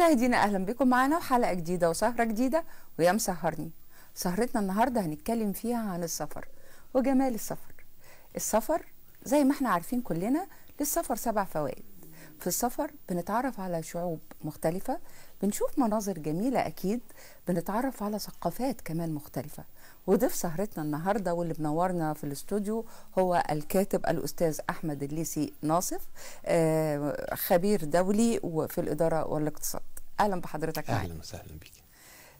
مشاهدينا اهلا بكم معانا وحلقه جديده وسهره جديده ويا مسهرني سهرتنا النهارده هنتكلم فيها عن السفر وجمال السفر السفر زي ما احنا عارفين كلنا للسفر سبع فوائد في السفر بنتعرف على شعوب مختلفه بنشوف مناظر جميله اكيد بنتعرف على ثقافات كمان مختلفه وضيف سهرتنا النهارده واللي منورنا في الاستوديو هو الكاتب الاستاذ احمد الليسي ناصف آه، خبير دولي وفي الاداره والاقتصاد اهلا بحضرتك اهلا وسهلا بيك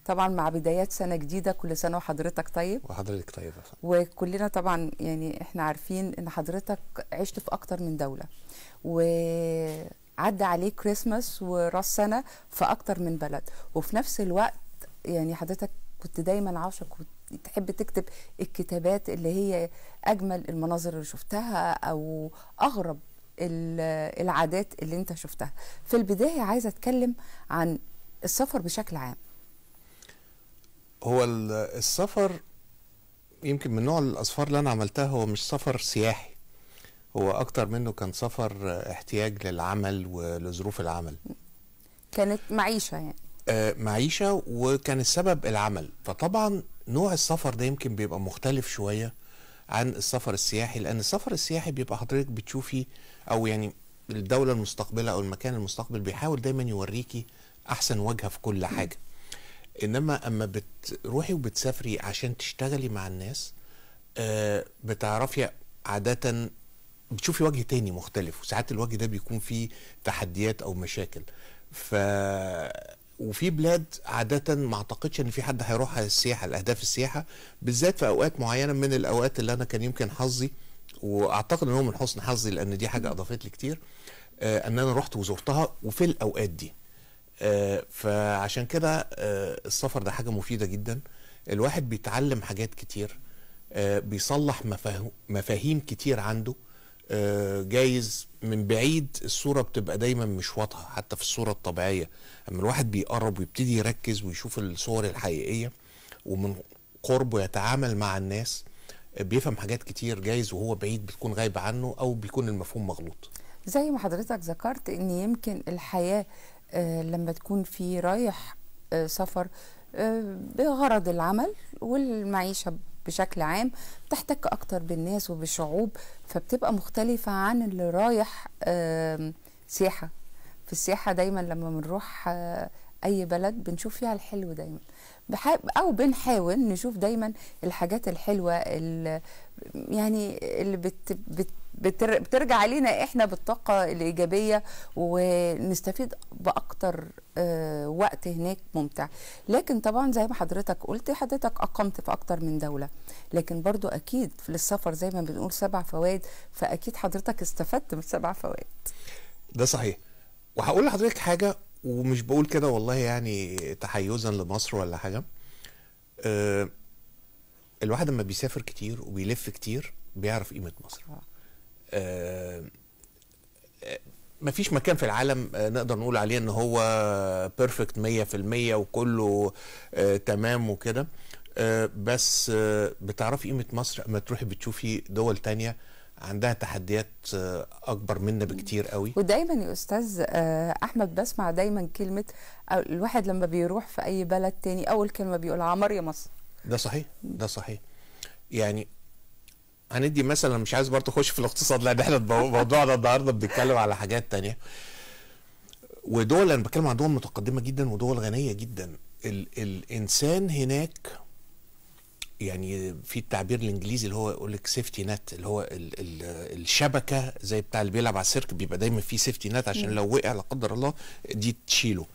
طبعا مع بدايات سنه جديده كل سنه وحضرتك طيب وحضرتك طيبه وكلنا طبعا يعني احنا عارفين ان حضرتك عشت في اكتر من دوله و عدى عليه كريسماس وراس سنه في اكتر من بلد وفي نفس الوقت يعني حضرتك كنت دايما عاشق تحب تكتب الكتابات اللي هي اجمل المناظر اللي شفتها او اغرب العادات اللي انت شفتها في البدايه عايزه اتكلم عن السفر بشكل عام هو السفر يمكن من نوع الاسفار اللي انا عملتها هو مش سفر سياحي هو اكتر منه كان سفر احتياج للعمل ولظروف العمل كانت معيشه يعني آه، معيشه وكان السبب العمل فطبعا نوع السفر ده يمكن بيبقى مختلف شويه عن السفر السياحي لان السفر السياحي بيبقى حضرتك بتشوفي او يعني الدوله المستقبله او المكان المستقبل بيحاول دايما يوريكي احسن وجهه في كل حاجه انما اما بتروحي وبتسافري عشان تشتغلي مع الناس آه، بتعرفي عاده بتشوفي وجه تاني مختلف وساعات الوجه ده بيكون فيه تحديات او مشاكل ف وفي بلاد عادة ما اعتقدش ان في حد هيروحها السياحة الاهداف السياحة بالذات في اوقات معينة من الاوقات اللي انا كان يمكن حظي واعتقد ان هو من حسن حظي لان دي حاجة اضافت لي كتير آه ان انا رحت وزرتها وفي الاوقات دي آه فعشان كده آه السفر ده حاجة مفيدة جدا الواحد بيتعلم حاجات كتير آه، بيصلح مفاهيم كتير عنده جايز من بعيد الصوره بتبقى دايما مش واضحه حتى في الصوره الطبيعيه اما الواحد بيقرب ويبتدي يركز ويشوف الصور الحقيقيه ومن قربه يتعامل مع الناس بيفهم حاجات كتير جايز وهو بعيد بتكون غايبه عنه او بيكون المفهوم مغلوط زي ما حضرتك ذكرت ان يمكن الحياه آه، لما تكون في رايح آه، سفر آه، بغرض العمل والمعيشه بشكل عام بتحتك اكتر بالناس وبالشعوب فبتبقى مختلفه عن اللي رايح سياحه في السياحه دايما لما بنروح آه، اي بلد بنشوف فيها الحلو دايما بحب او بنحاول نشوف دايما الحاجات الحلوه اللي يعني اللي بت, بت بتر بترجع علينا احنا بالطاقه الايجابيه ونستفيد باكتر آه، وقت هناك ممتع لكن طبعا زي ما حضرتك قلت حضرتك اقمت في اكتر من دوله لكن برضو اكيد للسفر زي ما بنقول سبع فوائد فاكيد حضرتك استفدت من سبع فوائد ده صحيح وهقول لحضرتك حاجه ومش بقول كده والله يعني تحيزا لمصر ولا حاجه أه الواحد لما بيسافر كتير وبيلف كتير بيعرف قيمه مصر آه. آه، آه، ما فيش مكان في العالم آه، نقدر نقول عليه ان هو بيرفكت 100% وكله تمام وكده بس بتعرفي قيمه مصر اما تروحي بتشوفي دول تانية عندها تحديات اكبر منا بكتير قوي ودايما يا استاذ احمد بسمع دايما كلمه الواحد لما بيروح في اي بلد تاني اول كلمه بيقول عمر يا مصر ده صحيح ده صحيح يعني هندي مثلا مش عايز برضه اخش في الاقتصاد لان احنا موضوعنا النهارده بنتكلم على حاجات تانية ودول انا بتكلم عن دول متقدمه جدا ودول غنيه جدا ال الانسان هناك يعني في التعبير الانجليزي اللي هو يقول لك سيفتي نت اللي هو ال ال الشبكه زي بتاع اللي بيلعب على السيرك بيبقى دايما في سيفتي نت عشان لو وقع لا قدر الله دي تشيله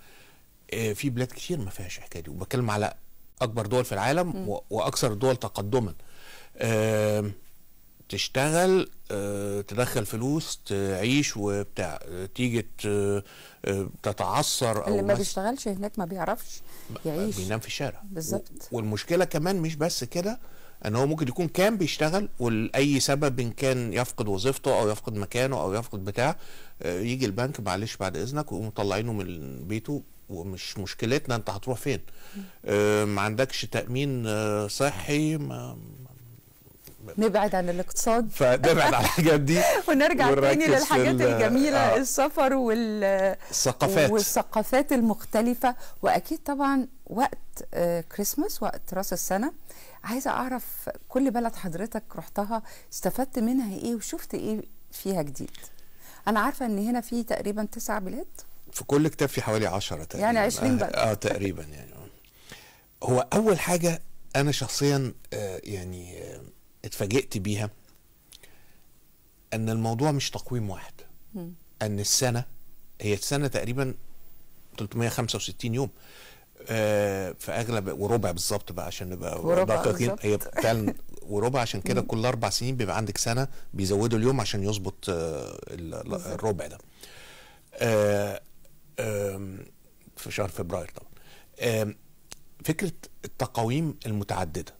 آه، في بلاد كتير ما فيهاش الحكايه دي وبتكلم على اكبر دول في العالم واكثر الدول تقدما تشتغل آه، تدخل فلوس تعيش وبتاع تيجي آه، تتعثر او اللي ما بيشتغلش هناك ما بيعرفش يعيش بينام في الشارع بالظبط والمشكله كمان مش بس كده ان هو ممكن يكون كان بيشتغل ولاي سبب ان كان يفقد وظيفته او يفقد مكانه او يفقد بتاع آه، يجي البنك معلش بعد اذنك ويقوموا مطلعينه من بيته ومش مشكلتنا انت هتروح فين ما عندكش تامين صحي ما نبعد عن الاقتصاد فنبعد عن الحاجات دي ونرجع تاني للحاجات الجميله آه. السفر وال الثقافات والثقافات المختلفه واكيد طبعا وقت كريسماس آه، وقت راس السنه عايزه اعرف كل بلد حضرتك رحتها استفدت منها ايه وشفت ايه فيها جديد انا عارفه ان هنا في تقريبا تسع بلاد في كل كتاب في حوالي 10 تقريبا يعني 20 بلد آه،, اه تقريبا يعني هو اول حاجه انا شخصيا آه يعني آه اتفاجئت بيها ان الموضوع مش تقويم واحد م. ان السنه هي السنه تقريبا 365 يوم آه في اغلب وربع بالظبط بقى عشان نبقى دقيقين هي فعلا وربع عشان كده كل اربع سنين بيبقى عندك سنه بيزودوا اليوم عشان يظبط آه الربع ده آه في شهر فبراير طبعا فكره التقاويم المتعدده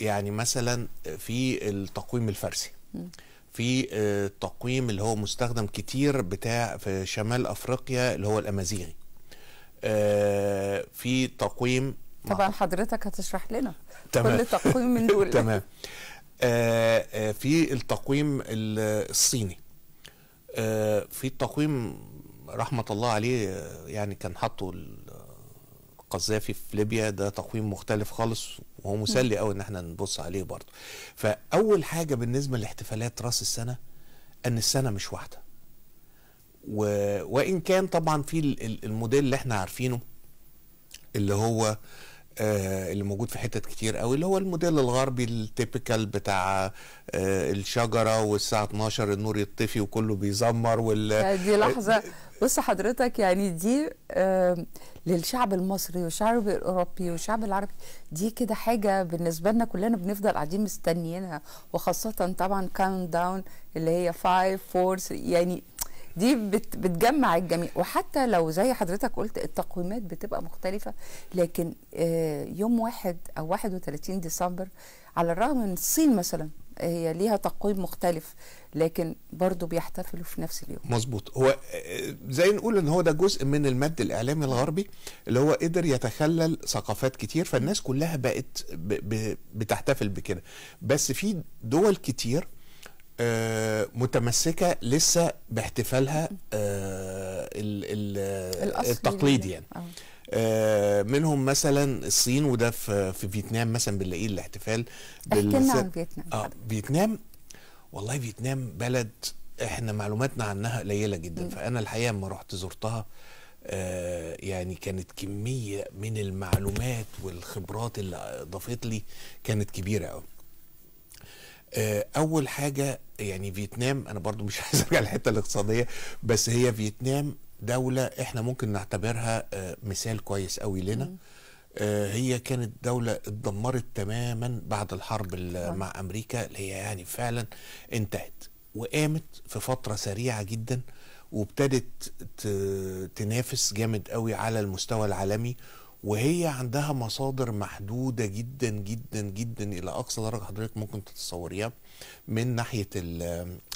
يعني مثلا في التقويم الفارسي في التقويم آه، اللي هو مستخدم كتير بتاع في شمال افريقيا اللي هو الامازيغي آه، في تقويم طبعا حضرتك هتشرح لنا تمام. كل تقويم من دول تمام آه، في التقويم الصيني في التقويم رحمه الله عليه يعني كان حاطه القذافي في ليبيا ده تقويم مختلف خالص وهو مسلي قوي ان احنا نبص عليه برضه فاول حاجه بالنسبه لاحتفالات راس السنه ان السنه مش واحده و... وان كان طبعا في الموديل اللي احنا عارفينه اللي هو آه اللي موجود في حتت كتير قوي اللي هو الموديل الغربي التيبيكال بتاع آه الشجره والساعه 12 النور يطفي وكله بيزمر وال آه، دي لحظه آه، بص حضرتك يعني دي آه، للشعب المصري والشعب الاوروبي والشعب العربي دي كده حاجه بالنسبه لنا كلنا بنفضل قاعدين مستنيينها وخاصه طبعا كاونت داون اللي هي 5 4 يعني دي بتجمع الجميع وحتى لو زي حضرتك قلت التقويمات بتبقى مختلفة لكن آه، يوم واحد أو 31 ديسمبر على الرغم من الصين مثلا هي ليها تقويم مختلف لكن برضه بيحتفلوا في نفس اليوم مظبوط هو آه، زي نقول ان هو ده جزء من المد الاعلامي الغربي اللي هو قدر يتخلل ثقافات كتير فالناس كلها بقت بتحتفل بكده بس في دول كتير آه، متمسكه لسه باحتفالها آه، التقليدي يعني, يعني. آه، منهم مثلا الصين وده في في فيتنام مثلا بنلاقيه الاحتفال بال عن فيتنام اه فيتنام والله فيتنام بلد احنا معلوماتنا عنها قليله جدا م. فانا الحقيقه لما رحت زرتها آه، يعني كانت كميه من المعلومات والخبرات اللي اضافت لي كانت كبيره قوي آه، اول حاجه يعني فيتنام انا برضو مش عايز ارجع للحته الاقتصاديه بس هي فيتنام دوله احنا ممكن نعتبرها آه، مثال كويس قوي لنا آه، هي كانت دولة اتدمرت تماما بعد الحرب مع أمريكا اللي هي يعني فعلا انتهت وقامت في فترة سريعة جدا وابتدت تنافس جامد قوي على المستوى العالمي وهي عندها مصادر محدودة جدا جدا جدا إلى أقصى درجة حضرتك ممكن تتصوريها من ناحية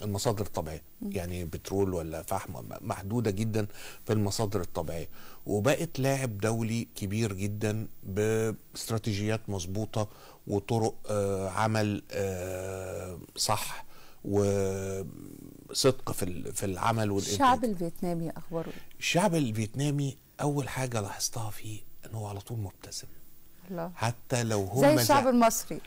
المصادر الطبيعية يعني بترول ولا فحم محدودة جدا في المصادر الطبيعية وبقت لاعب دولي كبير جدا باستراتيجيات مظبوطة وطرق آه، عمل آه، صح وصدق في في العمل والإنتاج الشعب الفيتنامي أخباره إيه؟ الشعب الفيتنامي أول حاجة لاحظتها فيه ان هو على طول مبتسم الله. حتى لو هم زي الشعب المصري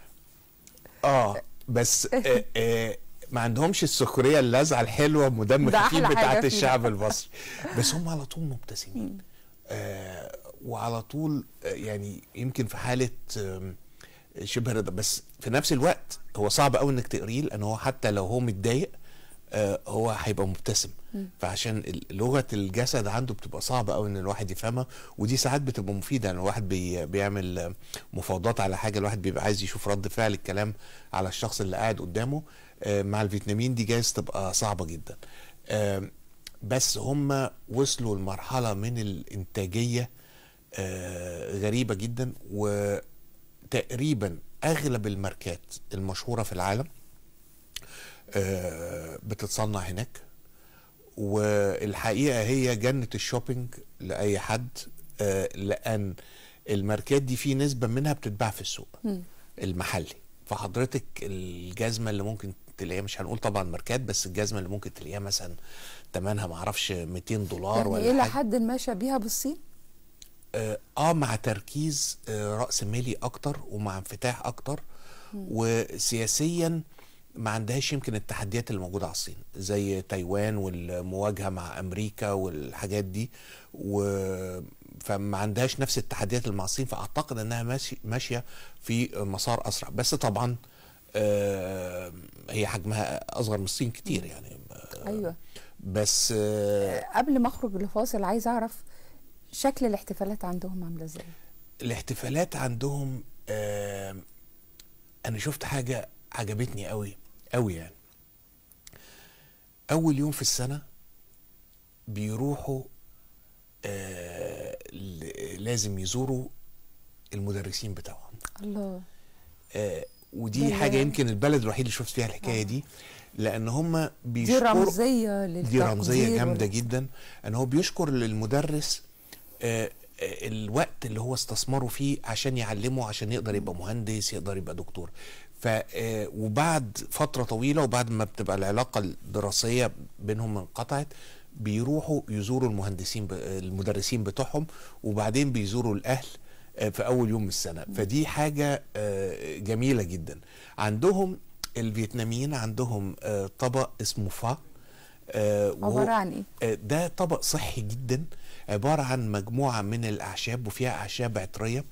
اه بس آه آه ما عندهمش السخريه اللازعه الحلوه مدم خفيف بتاعت الشعب المصري بس هم على طول مبتسمين آه وعلى طول آه، يعني يمكن في حاله شبه رضا بس في نفس الوقت هو صعب قوي انك تقريه لان هو حتى لو هو متضايق آه، هو هيبقى مبتسم فعشان لغه الجسد عنده بتبقى صعبه قوي ان الواحد يفهمها ودي ساعات بتبقى مفيده يعني الواحد بي بيعمل مفاوضات على حاجه الواحد بيبقى عايز يشوف رد فعل الكلام على الشخص اللي قاعد قدامه آه، مع الفيتنامين دي جايز تبقى صعبه جدا آه، بس هم وصلوا لمرحله من الانتاجيه غريبه جدا وتقريبا اغلب الماركات المشهوره في العالم آه، بتتصنع هناك والحقيقه هي جنه الشوبينج لاي حد آه، لان الماركات دي في نسبه منها بتتباع في السوق المحلي فحضرتك الجزمه اللي ممكن تلاقيها مش هنقول طبعا ماركات بس الجزمه اللي ممكن تلاقيها مثلا ثمنها ما اعرفش 200 دولار يعني ولا الى حد ما شبيها بالصين آه, اه مع تركيز آه راس مالي اكتر ومع انفتاح اكتر م. وسياسيا ما عندهاش يمكن التحديات اللي موجوده على الصين زي تايوان والمواجهه مع امريكا والحاجات دي و فما عندهاش نفس التحديات اللي مع الصين فاعتقد انها ماشيه في مسار اسرع بس طبعا آه، هي حجمها اصغر من الصين كتير يعني آه، ايوه بس آه، قبل ما اخرج لفاصل عايز اعرف شكل الاحتفالات عندهم عامله ازاي الاحتفالات عندهم انا شفت حاجه عجبتني قوي قوي يعني اول يوم في السنه بيروحوا آه لازم يزوروا المدرسين بتوعهم الله آه ودي بالله. حاجه يمكن البلد الوحيد اللي شفت فيها الحكايه آه. دي لان هم بيشكروا دي رمزيه دي رمزيه جامده جدا ان هو بيشكر للمدرس آه, آه، الوقت اللي هو استثمره فيه عشان يعلمه عشان يقدر يبقى مهندس يقدر يبقى دكتور ف آه، وبعد فتره طويله وبعد ما بتبقى العلاقه الدراسيه بينهم انقطعت بيروحوا يزوروا المهندسين ب... المدرسين بتوعهم وبعدين بيزوروا الاهل آه، في اول يوم من السنه فدي حاجه آه، جميله جدا عندهم الفيتناميين عندهم طبق اسمه فا عباره عن ايه ده طبق صحي جدا عباره عن مجموعه من الاعشاب وفيها اعشاب عطريه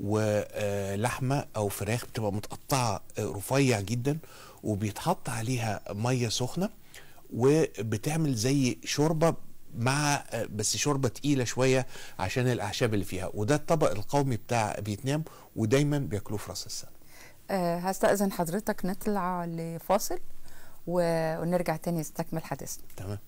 ولحمه او فراخ بتبقى متقطعه رفيع جدا وبيتحط عليها ميه سخنه وبتعمل زي شوربه مع بس شوربه تقيله شويه عشان الاعشاب اللي فيها وده الطبق القومي بتاع فيتنام ودايما بياكلوه في راس السنه أه هستأذن حضرتك نطلع لفاصل ونرجع تاني نستكمل حديثنا تمام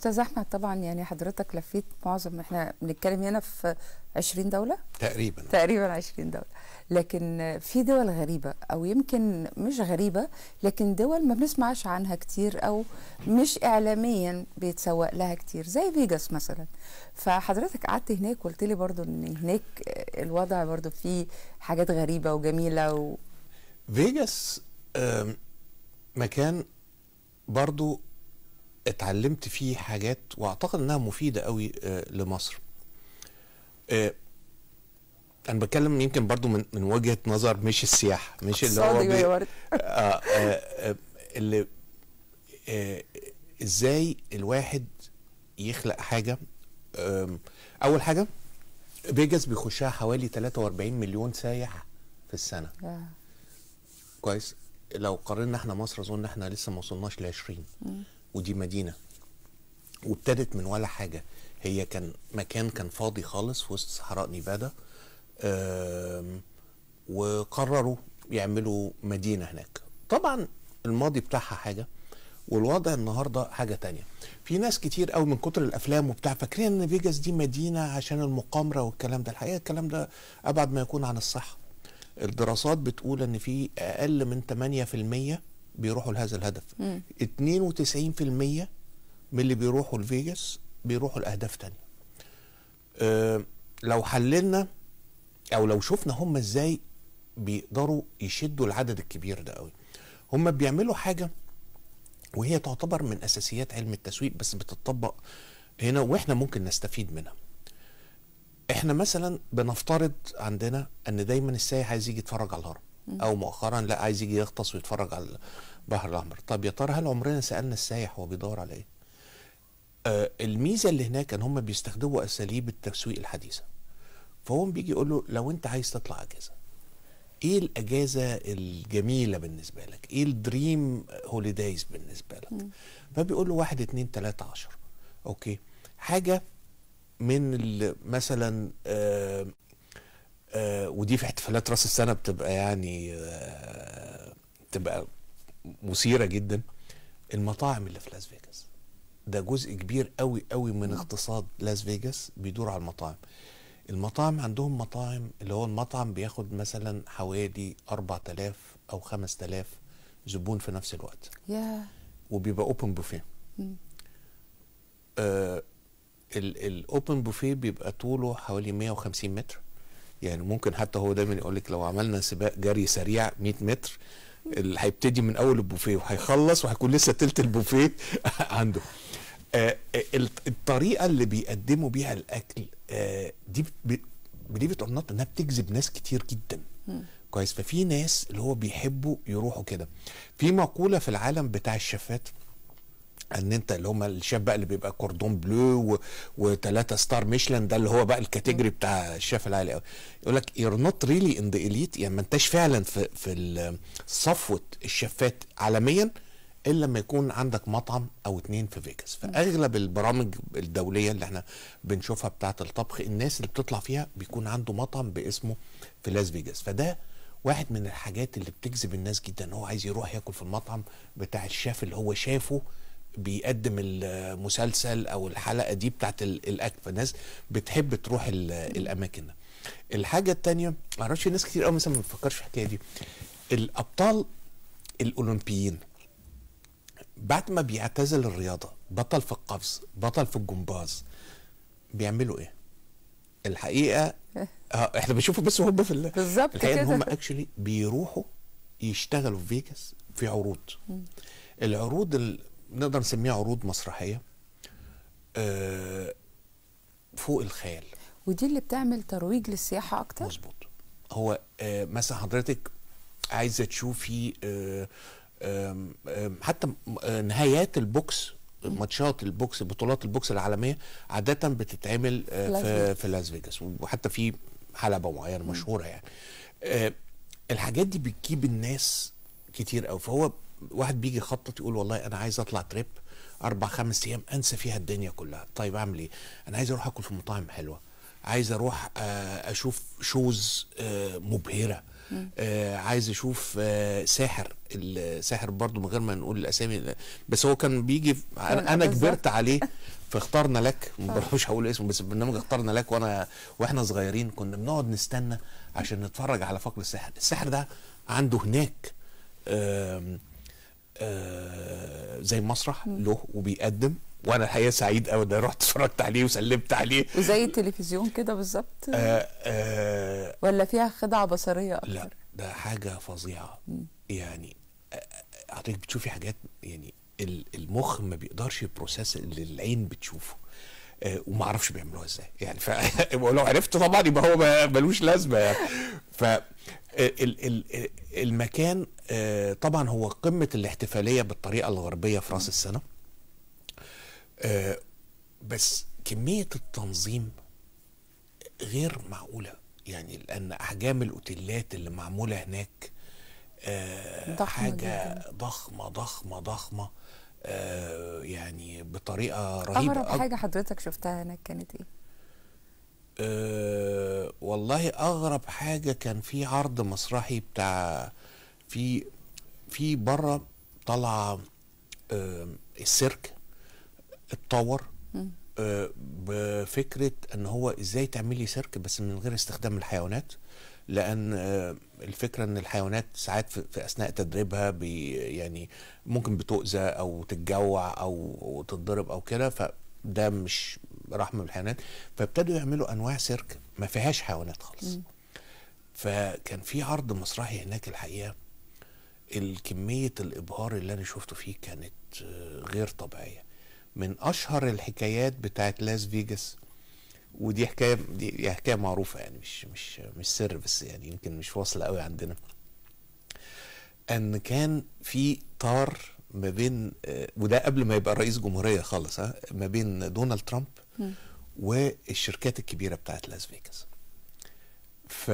استاذ احمد طبعا يعني حضرتك لفيت معظم احنا بنتكلم هنا في 20 دوله تقريبا تقريبا 20 دوله لكن في دول غريبه او يمكن مش غريبه لكن دول ما بنسمعش عنها كتير او مش اعلاميا بيتسوق لها كتير زي فيجاس مثلا فحضرتك قعدت هناك وقلت لي برضو ان هناك الوضع برضو فيه حاجات غريبه وجميله و... فيجاس مكان برضو اتعلمت فيه حاجات واعتقد انها مفيده قوي آه، لمصر آه، انا بتكلم يمكن برضو من من وجهه نظر مش السياحه مش اللي هو بي... آه،, آه اللي ازاي الواحد يخلق حاجه اول حاجه فيجاس بيخشها حوالي 43 مليون سايح في السنه كويس لو قارنا احنا مصر اظن احنا لسه ما وصلناش ل 20 ودي مدينه وابتدت من ولا حاجه هي كان مكان كان فاضي خالص في وسط صحراء نيفادا وقرروا يعملوا مدينه هناك طبعا الماضي بتاعها حاجه والوضع النهارده حاجه تانية في ناس كتير قوي من كتر الافلام وبتاع فاكرين ان فيجاس دي مدينه عشان المقامره والكلام ده الحقيقه الكلام ده ابعد ما يكون عن الصحه الدراسات بتقول ان في اقل من 8% بيروحوا لهذا الهدف مم. 92% من اللي بيروحوا لفيجاس بيروحوا لاهداف تانية أه لو حللنا او لو شفنا هم ازاي بيقدروا يشدوا العدد الكبير ده قوي هم بيعملوا حاجه وهي تعتبر من اساسيات علم التسويق بس بتطبق هنا واحنا ممكن نستفيد منها احنا مثلا بنفترض عندنا ان دايما السائح عايز يجي يتفرج على الهرم او مؤخرا لا عايز يجي يغطس ويتفرج على البحر الاحمر طب يا ترى هل عمرنا سالنا السايح هو بيدور على ايه آه الميزه اللي هناك ان هم بيستخدموا اساليب التسويق الحديثه فهو بيجي يقول له لو انت عايز تطلع اجازه ايه الاجازه الجميله بالنسبه لك ايه الدريم هوليدايز بالنسبه لك م. فبيقول له واحد اتنين تلاته عشر اوكي حاجه من مثلا آه آه، ودي في احتفالات راس السنه بتبقى يعني آه، بتبقى مثيره جدا المطاعم اللي في لاس فيجاس ده جزء كبير قوي قوي من اقتصاد لاس فيجاس بيدور على المطاعم المطاعم عندهم مطاعم اللي هو المطعم بياخد مثلا حوالي 4000 او 5000 زبون في نفس الوقت yeah. وبيبقى اوبن بوفيه الاوبن بوفيه بيبقى طوله حوالي 150 متر يعني ممكن حتى هو دايما يقول لك لو عملنا سباق جري سريع 100 متر اللي هيبتدي من اول البوفيه وهيخلص وهيكون لسه تلت البوفيه عنده آه, آه، الطريقه اللي بيقدموا بيها الاكل آه دي بليف ات اور نوت انها بتجذب ناس كتير جدا كويس ففي ناس اللي هو بيحبوا يروحوا كده في مقوله في العالم بتاع الشفات ان انت اللي هم الشاف بقى اللي بيبقى كوردون بلو وثلاثه ستار ميشلان ده اللي هو بقى الكاتيجوري بتاع الشاف العالي قوي يقول لك يور نوت ريلي ان ذا اليت يعني ما انتش فعلا في في صفوه الشافات عالميا الا لما يكون عندك مطعم او اتنين في فيجاس فاغلب البرامج الدوليه اللي احنا بنشوفها بتاعه الطبخ الناس اللي بتطلع فيها بيكون عنده مطعم باسمه في لاس فيجاس فده واحد من الحاجات اللي بتجذب الناس جدا هو عايز يروح ياكل في المطعم بتاع الشاف اللي هو شافه بيقدم المسلسل او الحلقه دي بتاعت الاكل فالناس بتحب تروح الاماكن ده الحاجه الثانيه معرفش ناس كتير قوي مثلا ما بتفكرش في الحكايه دي الابطال الاولمبيين بعد ما بيعتزل الرياضه بطل في القفز بطل في الجمباز بيعملوا ايه الحقيقه اه احنا بنشوفه بس وهم في بالظبط كده هم اكشلي بيروحوا يشتغلوا في فيجاس في عروض العروض نقدر نسميها عروض مسرحيه آه، فوق الخيال ودي اللي بتعمل ترويج للسياحه اكتر مظبوط هو آه، مثلا حضرتك عايزه تشوفي آه، حتى نهايات البوكس ماتشات البوكس بطولات البوكس العالميه عاده بتتعمل في في لاس فيجاس وحتى في حلبه معينه مشهوره يعني الحاجات دي بتجيب الناس كتير قوي فهو واحد بيجي يخطط يقول والله انا عايز اطلع تريب اربع خمس ايام انسى فيها الدنيا كلها طيب اعمل ايه انا عايز اروح اكل في مطاعم حلوه عايز اروح آه، اشوف شوز آه، مبهره آه، عايز اشوف ساحر الساحر برضو من غير ما نقول الاسامي بس هو كان بيجي انا كبرت عليه فاخترنا لك مش هقول اسمه بس البرنامج اخترنا لك وانا واحنا صغيرين كنا بنقعد نستنى عشان نتفرج على فقر الساحر الساحر ده عنده هناك آه، زي مسرح له وبيقدم وانا الحقيقه سعيد قوي ده رحت اتفرجت عليه وسلمت عليه وزي التلفزيون كده بالظبط آه آه ولا فيها خدعه بصريه اكتر لا ده حاجه فظيعه يعني آه، آه، حضرتك بتشوفي حاجات يعني المخ ما بيقدرش يبروسس اللي العين بتشوفه آه، وما اعرفش بيعملوها ازاي يعني ولو عرفت طبعا يبقى هو ملوش لازمه يعني ف آه، المكان آه، طبعا هو قمه الاحتفاليه بالطريقه الغربيه في راس السنه بس كميه التنظيم غير معقوله يعني لان احجام الاوتيلات اللي معموله هناك ضخمة حاجه جداً. ضخمه ضخمه ضخمه آه، يعني بطريقه رهيبه اغرب حاجه حضرتك شفتها هناك كانت ايه أه والله اغرب حاجه كان في عرض مسرحي بتاع في في بره طالعه أه السيرك اتطور أه بفكره ان هو ازاي تعملي سيرك بس من غير استخدام الحيوانات لان آه، الفكره ان الحيوانات ساعات في اثناء تدريبها بي يعني ممكن بتؤذى او تتجوع او تتضرب او كده فده مش رحمه بالحيوانات فابتدوا يعملوا انواع سيرك ما فيهاش حيوانات خالص فكان في عرض مسرحي هناك الحقيقه الكميه الابهار اللي انا شفته فيه كانت آه، غير طبيعيه من اشهر الحكايات بتاعت لاس فيجاس ودي حكايه دي حكايه معروفه يعني مش مش مش سر بس يعني يمكن مش واصله قوي عندنا ان كان في طار ما بين آه، وده قبل ما يبقى رئيس جمهوريه خالص ها ما بين دونالد ترامب والشركات الكبيره بتاعت لاس فيجاس ف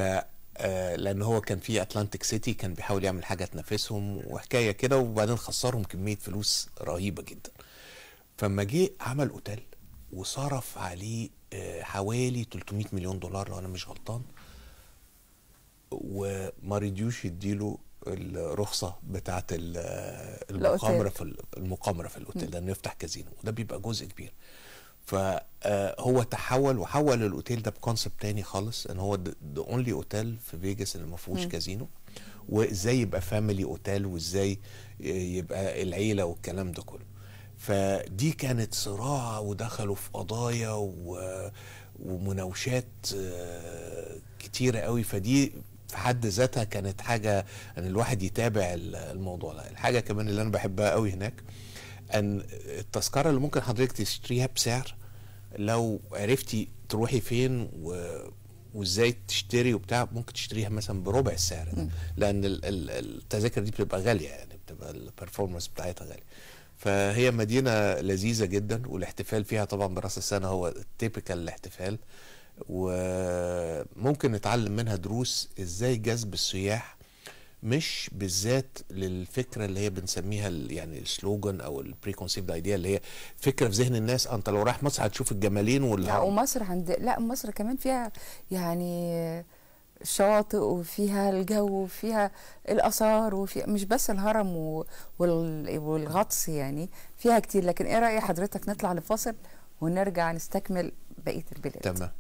آه، لان هو كان في اتلانتيك سيتي كان بيحاول يعمل حاجه تنافسهم وحكايه كده وبعدين خسرهم كميه فلوس رهيبه جدا فما جه عمل اوتيل وصرف عليه حوالي 300 مليون دولار لو انا مش غلطان وما رضيوش يديله الرخصه بتاعه المقامره في المقامره في الاوتيل لانه يفتح كازينو وده بيبقى جزء كبير فهو آه، تحول وحول الاوتيل ده بكونسبت تاني خالص ان هو ذا اونلي اوتيل في فيجاس اللي ما فيهوش كازينو وازاي يبقى فاميلي اوتيل وازاي يبقى العيله والكلام ده كله فدي كانت صراع ودخلوا في قضايا و... ومناوشات آه، كتيره قوي فدي في حد ذاتها كانت حاجه ان الواحد يتابع الموضوع ده الحاجه كمان اللي انا بحبها قوي هناك ان التذكره اللي ممكن حضرتك تشتريها بسعر لو عرفتي تروحي فين و... وازاي تشتري وبتاع ممكن تشتريها مثلا بربع السعر ده لان التذاكر دي بتبقى غاليه يعني بتبقى البرفورمانس بتاعتها غاليه فهي مدينه لذيذه جدا والاحتفال فيها طبعا براس السنه هو التيبيكال الاحتفال وممكن نتعلم منها دروس ازاي جذب السياح مش بالذات للفكره اللي هي بنسميها يعني السلوجن او البري كونسيبت ايديا اللي هي فكره في ذهن الناس انت لو رايح مصر هتشوف الجمالين وال لا ومصر عند لا مصر كمان فيها يعني الشواطئ وفيها الجو وفيها الاثار وفي مش بس الهرم والغطس يعني فيها كتير لكن ايه راي حضرتك نطلع لفاصل ونرجع نستكمل بقيه البلاد تمام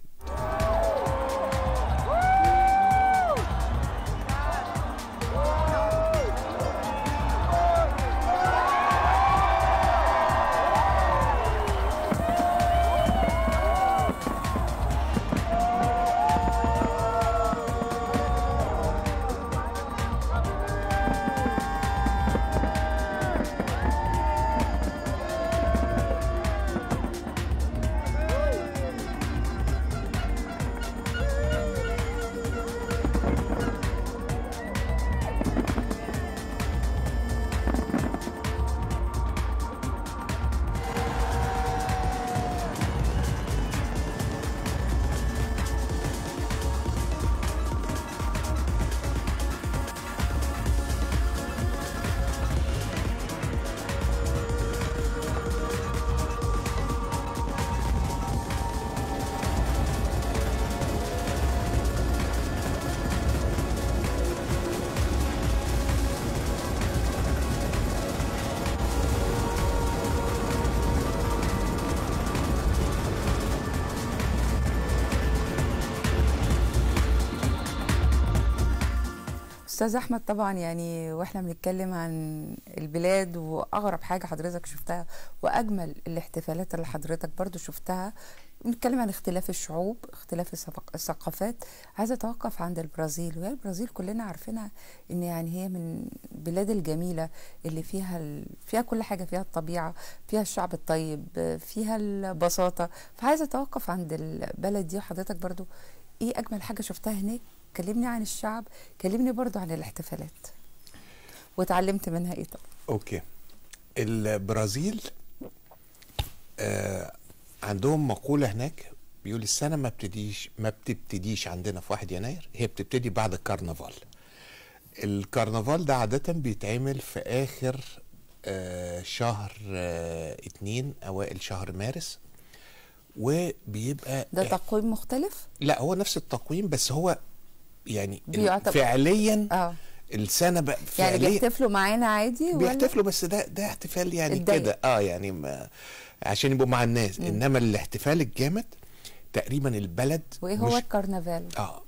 استاذ احمد طبعا يعني واحنا بنتكلم عن البلاد واغرب حاجه حضرتك شفتها واجمل الاحتفالات اللي حضرتك برضو شفتها بنتكلم عن اختلاف الشعوب اختلاف الثقافات عايزه اتوقف عند البرازيل وهي البرازيل كلنا عارفينها ان يعني هي من البلاد الجميله اللي فيها ال... فيها كل حاجه فيها الطبيعه فيها الشعب الطيب فيها البساطه فعايزه اتوقف عند البلد دي وحضرتك برضو ايه اجمل حاجه شفتها هناك كلمني عن الشعب كلمني برضو عن الاحتفالات وتعلمت منها ايه طبعا اوكي البرازيل آه عندهم مقوله هناك بيقول السنه ما بتبتديش ما بتبتديش عندنا في 1 يناير هي بتبتدي بعد الكرنفال الكرنفال ده عاده بيتعمل في اخر آه شهر آه اتنين اوائل شهر مارس وبيبقى ده تقويم مختلف؟ لا هو نفس التقويم بس هو يعني فعليا اه السنه بقى يعني بيحتفلوا معانا عادي ولا؟ بيحتفلوا بس ده ده احتفال يعني كده اه يعني ما عشان يبقوا مع الناس مم. انما الاحتفال الجامد تقريبا البلد وايه هو الكرنفال؟ اه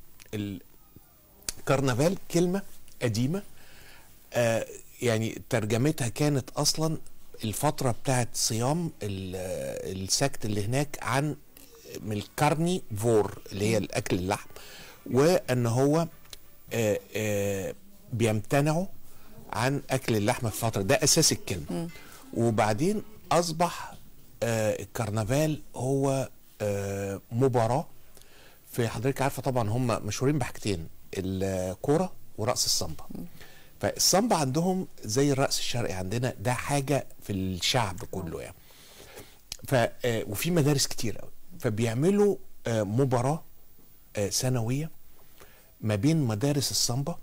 الكرنفال كلمه قديمه آه يعني ترجمتها كانت اصلا الفتره بتاعت صيام السكت اللي هناك عن من الكارني فور اللي هي الاكل اللحم وان هو آآ آه، آآ آه، بيمتنعوا عن اكل اللحمه في فتره ده اساس الكلمه م. وبعدين اصبح آه، الكرنفال هو مباراه في حضرتك عارفه طبعا هم مشهورين بحاجتين الكوره ورقص الصنبه فالصنبه عندهم زي الرقص الشرقي عندنا ده حاجه في الشعب كله يعني وفي مدارس كتير قوي فبيعملوا مباراه سنويه ما بين مدارس السامبا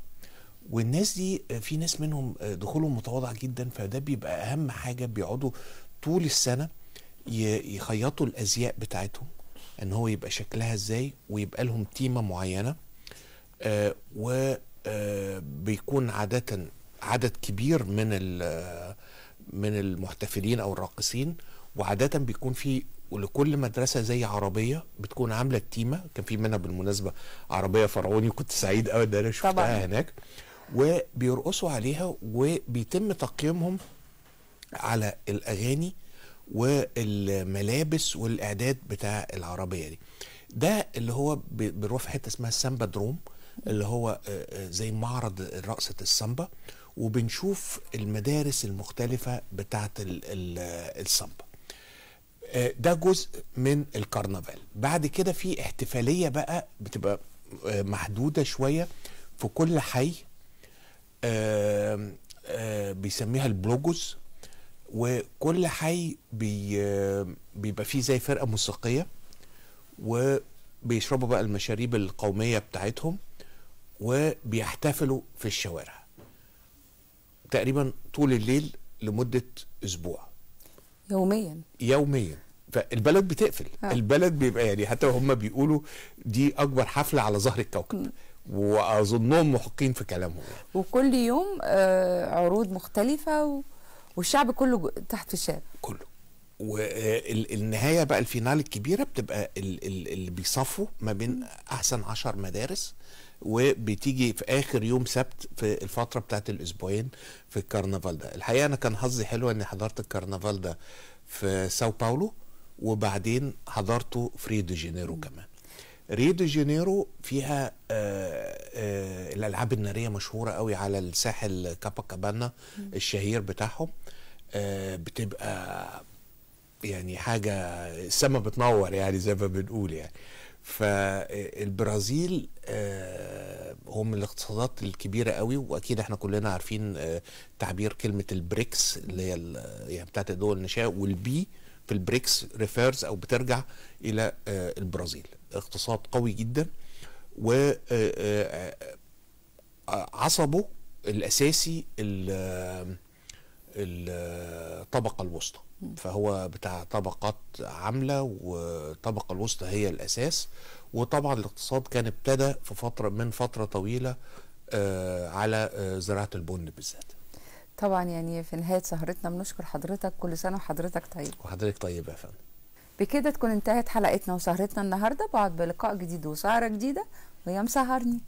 والناس دي آه، في ناس منهم آه، دخولهم متواضع جدا فده بيبقى اهم حاجه بيقعدوا طول السنه يخيطوا الازياء بتاعتهم ان هو يبقى شكلها ازاي ويبقى لهم تيمه معينه آه، وبيكون عاده عدد كبير من من المحتفلين او الراقصين وعاده بيكون في ولكل مدرسه زي عربيه بتكون عامله التيمه كان في منها بالمناسبه عربيه فرعوني كنت سعيد قوي ان انا شفتها هناك وبيرقصوا عليها وبيتم تقييمهم على الاغاني والملابس والاعداد بتاع العربيه دي ده اللي هو بنروح في حته اسمها السامبا دروم اللي هو آه، آه، زي معرض رقصه السامبا وبنشوف المدارس المختلفه بتاعه السامبا آه، ده جزء من الكرنفال بعد كده في احتفاليه بقى بتبقى آه، محدوده شويه في كل حي بيسميها البلوجوز وكل حي بي بيبقى فيه زي فرقه موسيقيه وبيشربوا بقى المشاريب القوميه بتاعتهم وبيحتفلوا في الشوارع تقريبا طول الليل لمده اسبوع يوميا يوميا فالبلد بتقفل آه. البلد بيبقى يعني حتى هم بيقولوا دي اكبر حفله على ظهر الكوكب واظنهم محقين في كلامهم وكل يوم آه عروض مختلفه و... والشعب كله تحت في كله والنهايه بقى الفينال الكبيره بتبقى اللي بيصفوا ما بين احسن عشر مدارس وبتيجي في اخر يوم سبت في الفتره بتاعت الاسبوعين في الكرنفال ده الحقيقه انا كان حظي حلو اني حضرت الكرنفال ده في ساو باولو وبعدين حضرته في ريو دي جانيرو كمان ريو دي جانيرو فيها آآ آه، آآ آه، الالعاب الناريه مشهوره قوي على الساحل كابا كابانا الشهير بتاعهم آه، بتبقى يعني حاجه السما بتنور يعني زي ما بنقول يعني فالبرازيل آه، هم الاقتصادات الكبيره قوي واكيد احنا كلنا عارفين آه، تعبير كلمه البريكس اللي هي يعني بتاعت دول النشاء والبي في البريكس ريفيرز او بترجع الى آه، البرازيل اقتصاد قوي جدا و عصبه الاساسي الطبقه الوسطى فهو بتاع طبقات عاملة والطبقة الوسطى هي الأساس وطبعا الاقتصاد كان ابتدى في فترة من فترة طويلة آه، على آه، زراعة البن بالذات طبعا يعني في نهاية سهرتنا بنشكر حضرتك كل سنة وحضرتك طيب وحضرتك طيب يا فندم بكده تكون انتهت حلقتنا وسهرتنا النهاردة بعد بلقاء جديد وسهرة جديدة ويا مسهرني